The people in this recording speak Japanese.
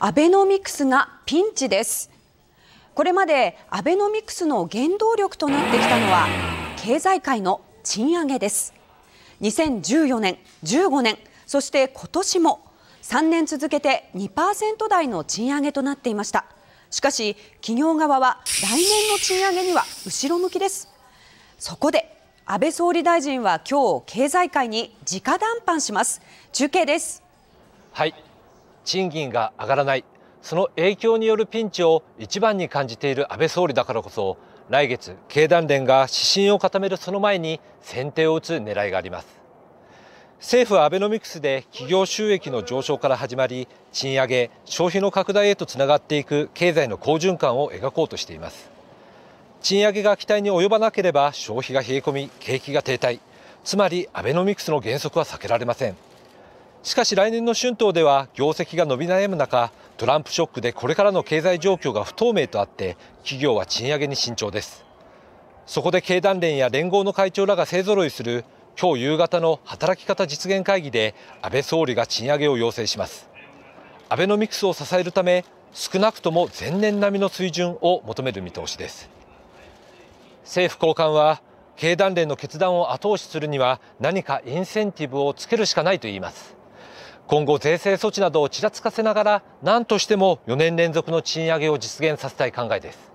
アベノミクスがピンチですこれまでアベノミクスの原動力となってきたのは経済界の賃上げです2014年15年そして今年も3年続けて2%台の賃上げとなっていましたしかし企業側は来年の賃上げには後ろ向きですそこで安倍総理大臣は今日経済界に直談判します中継ですはい賃金が上がらないその影響によるピンチを一番に感じている安倍総理だからこそ来月経団連が指針を固めるその前に先手を打つ狙いがあります政府はアベノミクスで企業収益の上昇から始まり賃上げ消費の拡大へとつながっていく経済の好循環を描こうとしています賃上げが期待に及ばなければ消費が冷え込み景気が停滞つまりアベノミクスの原則は避けられませんしかし来年の春闘では業績が伸び悩む中トランプショックでこれからの経済状況が不透明とあって企業は賃上げに慎重ですそこで経団連や連合の会長らが勢ぞろいする今日夕方の働き方実現会議で安倍総理が賃上げを要請しますアベノミクスを支えるため少なくとも前年並みの水準を求める見通しです政府高官は経団連の決断を後押しするには何かインセンティブをつけるしかないと言います今後税制措置などをちらつかせながら何としても4年連続の賃上げを実現させたい考えです